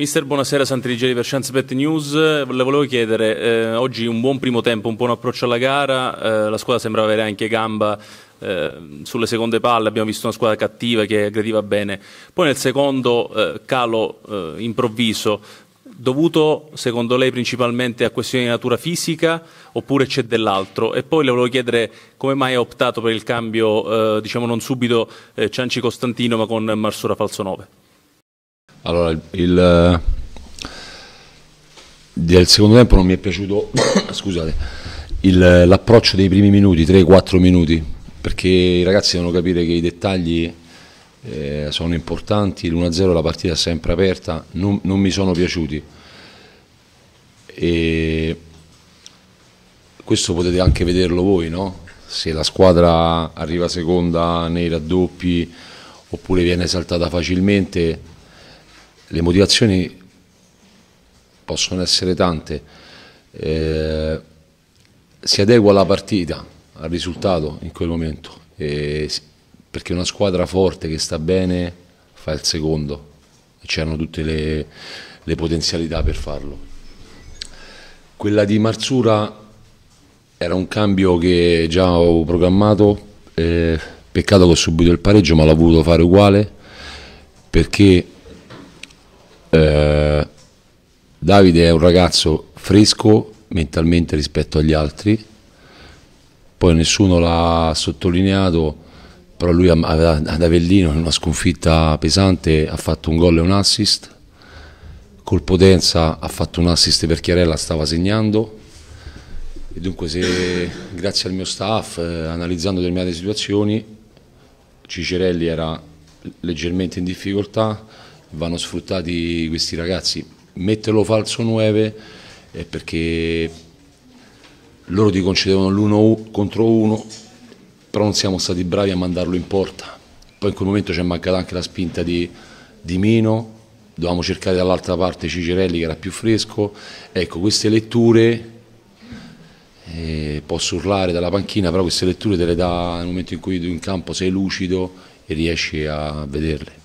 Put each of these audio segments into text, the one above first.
Mister, buonasera, Sant'Eligeri per Science Bet News. Le volevo chiedere, eh, oggi un buon primo tempo, un buon approccio alla gara, eh, la squadra sembrava avere anche gamba eh, sulle seconde palle, abbiamo visto una squadra cattiva che aggrediva bene. Poi nel secondo eh, calo eh, improvviso, dovuto secondo lei principalmente a questioni di natura fisica oppure c'è dell'altro? E poi le volevo chiedere come mai ha optato per il cambio, eh, diciamo non subito Cianci Costantino ma con Marsura Falso 9? Allora, il, eh, del secondo tempo non mi è piaciuto l'approccio dei primi minuti, 3-4 minuti, perché i ragazzi devono capire che i dettagli eh, sono importanti, l'1-0 la partita è sempre aperta, non, non mi sono piaciuti. E questo potete anche vederlo voi, no? se la squadra arriva seconda nei raddoppi oppure viene saltata facilmente le motivazioni possono essere tante, eh, si adegua alla partita, al risultato in quel momento, eh, perché una squadra forte che sta bene fa il secondo, c'erano tutte le, le potenzialità per farlo. Quella di Marsura era un cambio che già avevo programmato, eh, peccato che ho subito il pareggio ma l'ho voluto fare uguale perché eh, Davide è un ragazzo fresco mentalmente rispetto agli altri, poi nessuno l'ha sottolineato, però lui ad Avellino in una sconfitta pesante ha fatto un gol e un assist, col Potenza ha fatto un assist per Chiarella, stava segnando, e dunque se, grazie al mio staff, eh, analizzando determinate situazioni, Cicerelli era leggermente in difficoltà, vanno sfruttati questi ragazzi. Metterlo falso 9 è perché loro ti concedevano l'uno contro uno, però non siamo stati bravi a mandarlo in porta. Poi in quel momento ci è mancata anche la spinta di, di Mino, dovevamo cercare dall'altra parte Cicerelli che era più fresco. Ecco, queste letture, eh, posso urlare dalla panchina, però queste letture te le dà nel momento in cui tu in campo sei lucido e riesci a vederle.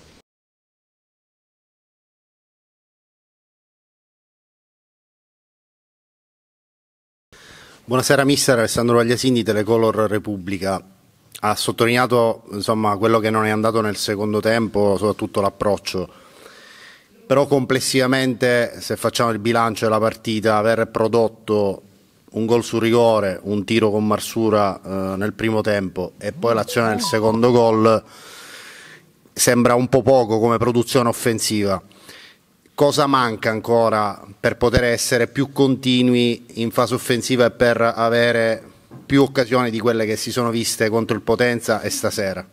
Buonasera mister, Alessandro Vagliasini, Telecolor Repubblica. Ha sottolineato insomma, quello che non è andato nel secondo tempo, soprattutto l'approccio. Però complessivamente, se facciamo il bilancio della partita, aver prodotto un gol su rigore, un tiro con Marsura eh, nel primo tempo e poi l'azione del secondo gol sembra un po' poco come produzione offensiva cosa manca ancora per poter essere più continui in fase offensiva e per avere più occasioni di quelle che si sono viste contro il Potenza e stasera?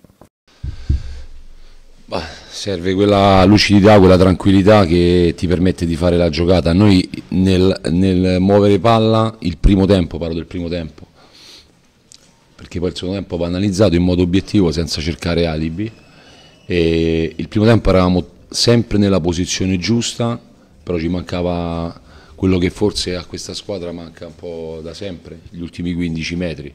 Bah, serve quella lucidità, quella tranquillità che ti permette di fare la giocata. Noi nel, nel muovere palla, il primo tempo, parlo del primo tempo, perché poi il secondo tempo va analizzato in modo obiettivo senza cercare alibi. E il primo tempo eravamo sempre nella posizione giusta, però ci mancava quello che forse a questa squadra manca un po' da sempre, gli ultimi 15 metri,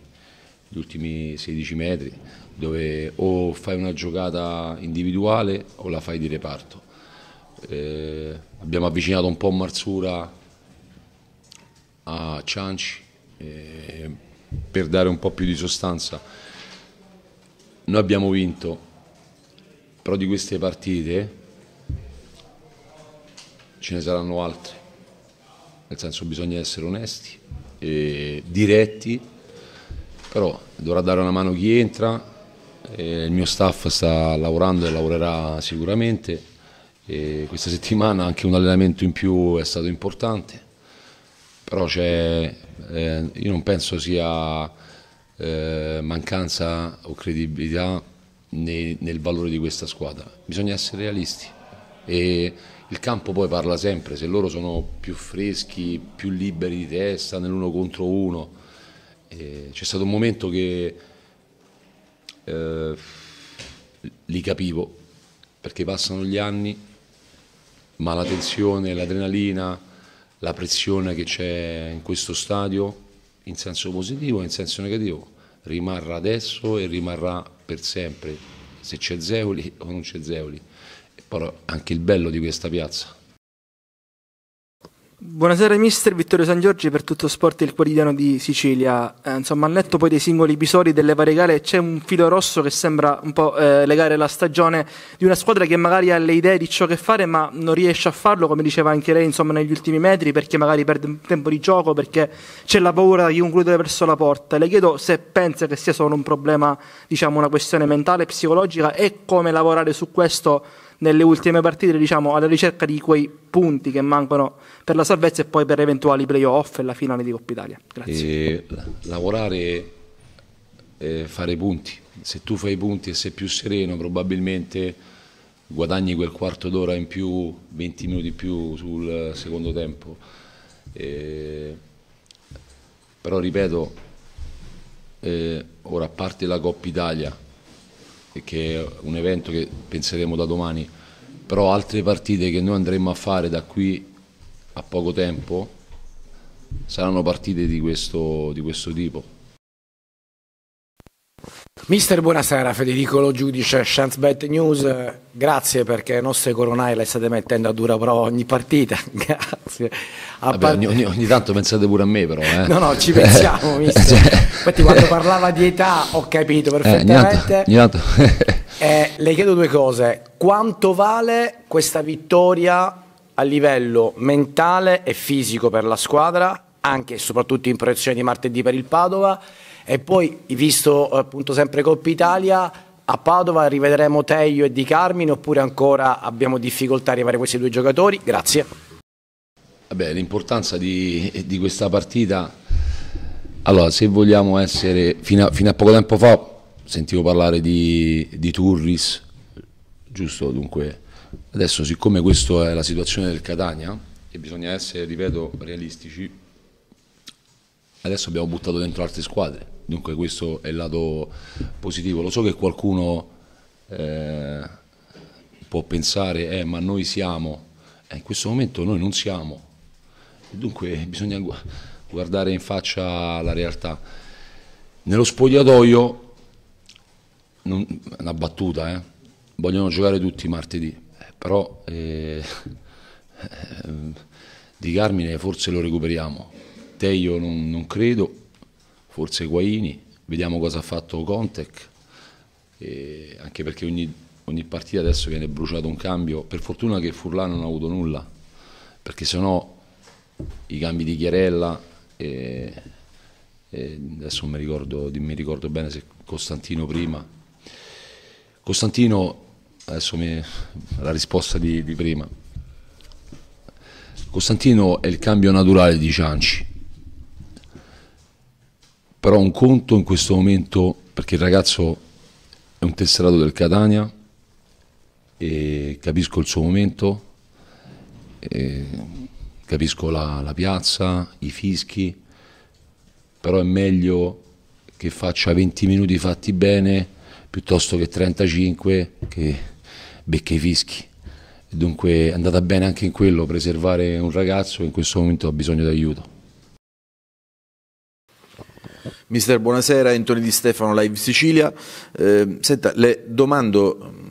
gli ultimi 16 metri, dove o fai una giocata individuale o la fai di reparto. Eh, abbiamo avvicinato un po' Marsura a Cianci eh, per dare un po' più di sostanza. Noi abbiamo vinto, però di queste partite ce ne saranno altre, nel senso bisogna essere onesti, diretti, però dovrà dare una mano chi entra, il mio staff sta lavorando e lavorerà sicuramente, e questa settimana anche un allenamento in più è stato importante, però eh, io non penso sia eh, mancanza o credibilità nei, nel valore di questa squadra, bisogna essere realisti. E il campo poi parla sempre, se loro sono più freschi, più liberi di testa nell'uno contro uno. E c'è stato un momento che eh, li capivo, perché passano gli anni, ma la tensione, l'adrenalina, la pressione che c'è in questo stadio, in senso positivo e in senso negativo, rimarrà adesso e rimarrà per sempre, se c'è Zeoli o non c'è Zeoli. Però anche il bello di questa piazza. Buonasera mister Vittorio San Giorgi per tutto Sport il quotidiano di Sicilia. Eh, insomma, al netto poi dei singoli episodi delle varie gare c'è un filo rosso che sembra un po' eh, legare la stagione di una squadra che magari ha le idee di ciò che fare ma non riesce a farlo, come diceva anche lei, insomma, negli ultimi metri perché magari perde tempo di gioco, perché c'è la paura di concludere verso la porta. Le chiedo se pensa che sia solo un problema, diciamo, una questione mentale, psicologica e come lavorare su questo nelle ultime partite, diciamo, alla ricerca di quei punti che mancano per la salvezza e poi per eventuali playoff e la finale di Coppa Italia. Grazie. E lavorare, eh, fare punti. Se tu fai punti e sei più sereno, probabilmente guadagni quel quarto d'ora in più, 20 minuti in più sul secondo tempo. Eh, però ripeto, eh, ora a parte la Coppa Italia, che è un evento che penseremo da domani, però altre partite che noi andremo a fare da qui a poco tempo saranno partite di questo, di questo tipo. Mister, buonasera, Federico Lo Giudice, Chancebet News, grazie perché nostre coronai le state mettendo a dura prova ogni partita, grazie. Vabbè, part... ogni, ogni, ogni, tanto pensate pure a me però. Eh. No, no, ci pensiamo, mister. Cioè, Infatti, quando parlava di età ho capito eh, perfettamente. Eh, niente, niente. eh, le chiedo due cose: quanto vale questa vittoria a livello mentale e fisico per la squadra, anche e soprattutto in proiezione di martedì per il Padova? E poi, visto appunto sempre Coppa Italia, a Padova rivedremo Teio e Di Carmine oppure ancora abbiamo difficoltà a arrivare a questi due giocatori? Grazie. l'importanza di, di questa partita allora, se vogliamo essere, fino a, fino a poco tempo fa sentivo parlare di, di Turris, giusto? Dunque, adesso siccome questa è la situazione del Catania e bisogna essere, ripeto, realistici, adesso abbiamo buttato dentro altre squadre, dunque questo è il lato positivo. Lo so che qualcuno eh, può pensare, eh, ma noi siamo, eh, in questo momento noi non siamo, dunque bisogna guardare guardare in faccia la realtà. Nello spogliatoio, non, una battuta, eh, vogliono giocare tutti martedì, però eh, eh, di Carmine forse lo recuperiamo, Teio non, non credo, forse Guaini, vediamo cosa ha fatto Contec, eh, anche perché ogni, ogni, partita adesso viene bruciato un cambio, per fortuna che Furlan non ha avuto nulla, perché sennò i cambi di Chiarella e, e adesso mi ricordo, mi ricordo, bene se Costantino prima. Costantino, adesso mi, la risposta di, di prima. Costantino è il cambio naturale di Cianci, però un conto in questo momento, perché il ragazzo è un tesserato del Catania e capisco il suo momento. E Capisco la, la piazza, i fischi, però è meglio che faccia 20 minuti fatti bene piuttosto che 35 che becca i fischi. Dunque è andata bene anche in quello, preservare un ragazzo che in questo momento ha bisogno d'aiuto. Mister, buonasera, Antonio Di Stefano, Live Sicilia. Eh, senta, le domando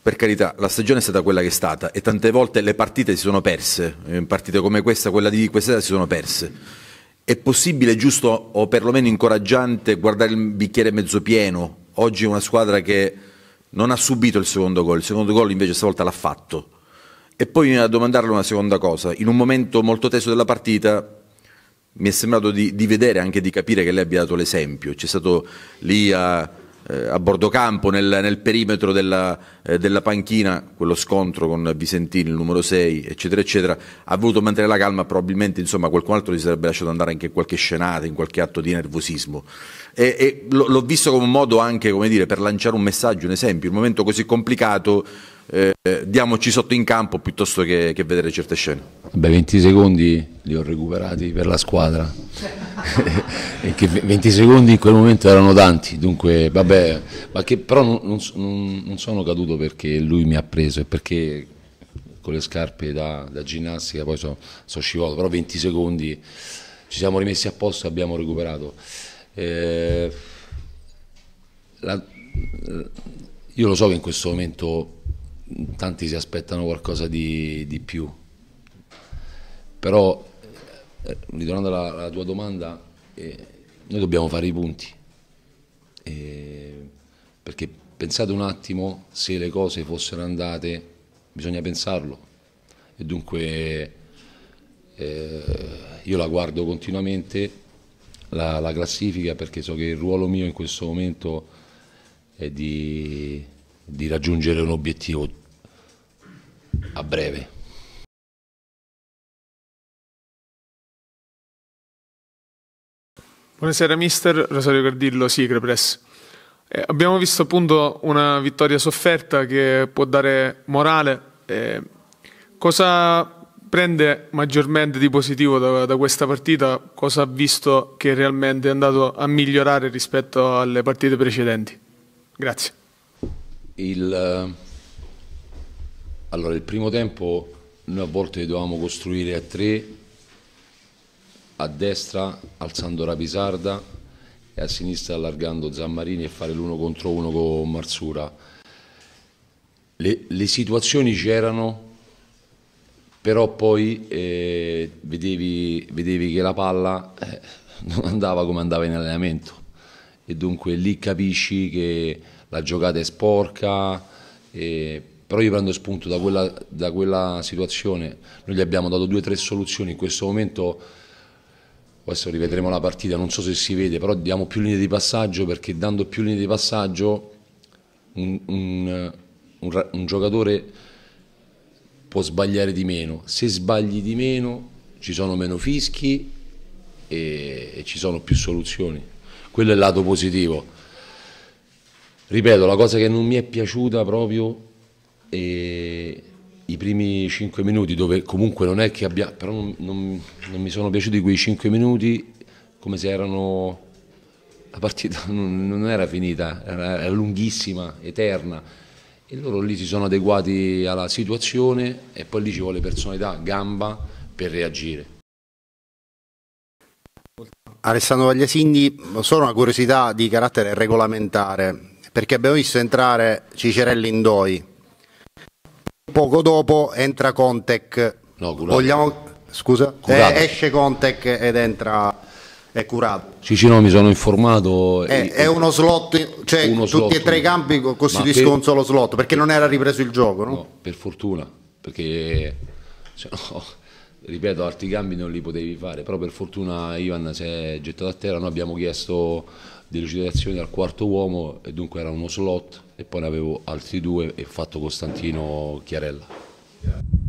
per carità, la stagione è stata quella che è stata e tante volte le partite si sono perse, partite come questa, quella di questa si sono perse. È possibile, giusto o perlomeno incoraggiante, guardare il bicchiere mezzo pieno? Oggi è una squadra che non ha subito il secondo gol, il secondo gol invece stavolta l'ha fatto. E poi mi viene a domandarle una seconda cosa, in un momento molto teso della partita mi è sembrato di, di vedere, anche di capire che lei abbia dato l'esempio, c'è stato lì a eh, a bordo campo, nel, nel perimetro della, eh, della, panchina, quello scontro con Vicentini, il numero 6, eccetera, eccetera, ha voluto mantenere la calma, probabilmente insomma, qualcun altro gli sarebbe lasciato andare anche in qualche scenata, in qualche atto di nervosismo e, e l'ho visto come un modo anche dire, per lanciare un messaggio, un esempio, in un momento così complicato eh, diamoci sotto in campo piuttosto che, che vedere certe scene. Beh, 20 secondi li ho recuperati per la squadra, 20 secondi in quel momento erano tanti, dunque vabbè, ma che però non, non, non sono caduto perché lui mi ha preso e perché con le scarpe da, da ginnastica poi sono so scivolato, però 20 secondi ci siamo rimessi a posto e abbiamo recuperato. Eh, la, eh, io lo so che in questo momento tanti si aspettano qualcosa di, di più, però eh, ritornando alla, alla tua domanda, eh, noi dobbiamo fare i punti, eh, perché pensate un attimo se le cose fossero andate, bisogna pensarlo e dunque eh, io la guardo continuamente la, la classifica perché so che il ruolo mio in questo momento è di, di raggiungere un obiettivo a breve. Buonasera mister, Rosario Cardillo, Sigre Press. Eh, abbiamo visto appunto una vittoria sofferta che può dare morale. Eh, cosa prende maggiormente di positivo da, da, questa partita? Cosa ha visto che realmente è andato a migliorare rispetto alle partite precedenti? Grazie. Il, eh, allora, il primo tempo noi a volte dovevamo costruire a tre, a destra alzando Rapisarda e a sinistra allargando Zammarini e fare l'uno contro uno con Marsura. le, le situazioni c'erano, però poi eh, vedevi, vedevi, che la palla eh, non andava come andava in allenamento e dunque lì capisci che la giocata è sporca, eh, però io prendo spunto da quella, da quella situazione, noi gli abbiamo dato due o tre soluzioni, in questo momento adesso rivedremo la partita, non so se si vede, però diamo più linee di passaggio perché dando più linee di passaggio un, un, un, un giocatore può sbagliare di meno. Se sbagli di meno ci sono meno fischi e, e ci sono più soluzioni. Quello è il lato positivo. Ripeto, la cosa che non mi è piaciuta proprio è i primi 5 minuti dove comunque non è che abbia... però non, non, non mi sono piaciuti quei 5 minuti come se erano la partita non, era finita, era, lunghissima, eterna e loro lì si sono adeguati alla situazione e poi lì ci vuole personalità, gamba per reagire. Alessandro Vagliasindi, solo una curiosità di carattere regolamentare, perché abbiamo visto entrare Cicerelli in doi, poco dopo entra Contec, no, Vogliamo... scusa, eh, esce Contec ed entra è curato. Sì, sì, no, mi sono informato. È, è uno slot cioè, uno slot. Tutti e tre i campi costituiscono per... un solo slot perché non era ripreso il gioco, no? no per fortuna, perché cioè, no, ripeto, altri cambi non li potevi fare, però per fortuna Ivan si è gettato a terra, noi abbiamo chiesto delucidazione al quarto uomo e dunque era uno slot e poi ne avevo altri due e fatto Costantino Chiarella.